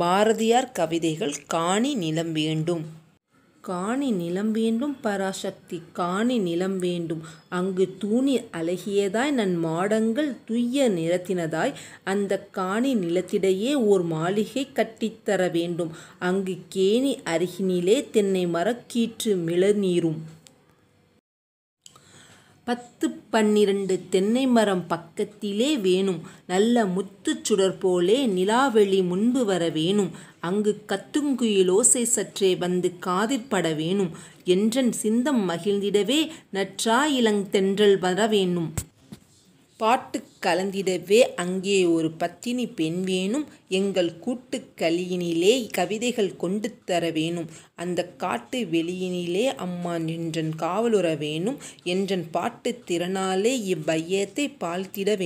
பாரதியார் கவிதைகள் காணி நிலம் வேண்டும் காணி நிலம் வேண்டும் பராசக்தி காணி நிலம் வேண்டும் அங்கு தூணி அழகியதாய் நன் மாடங்கள் துய்ய நிறத்தினதாய் அந்த காணி நிலத்திடையே ஓர் மாளிகை கட்டித்தர வேண்டும் அங்கு கேணி அருகினிலே தென்னை மரக்கீற்று மிளநீரும் பத்து பன்னிரண்டு தென்னை மரம் பக்கத்திலே வேணும் நல்ல முத்து சுடர் போலே நிலாவெளி முன்பு வர வேணும் அங்கு கத்துங்குயில் ஓசை சற்றே வந்து காதிற்பட வேணும் என்றன் சிந்தம் மகிழ்ந்திடவே நற்றா தென்றல் வர வேணும் பாட்டு கலந்திடவே அங்கே ஒரு பத்தினி பெண் வேணும் எங்கள் கூட்டு கலியினிலே கவிதைகள் கொண்டு தர வேணும் அந்த காட்டு வெளியினிலே அம்மா நின்றன் காவலுற வேணும் என்றன் பாட்டு திறனாலே இவ்வையத்தை பாழ்த்திட வேணும்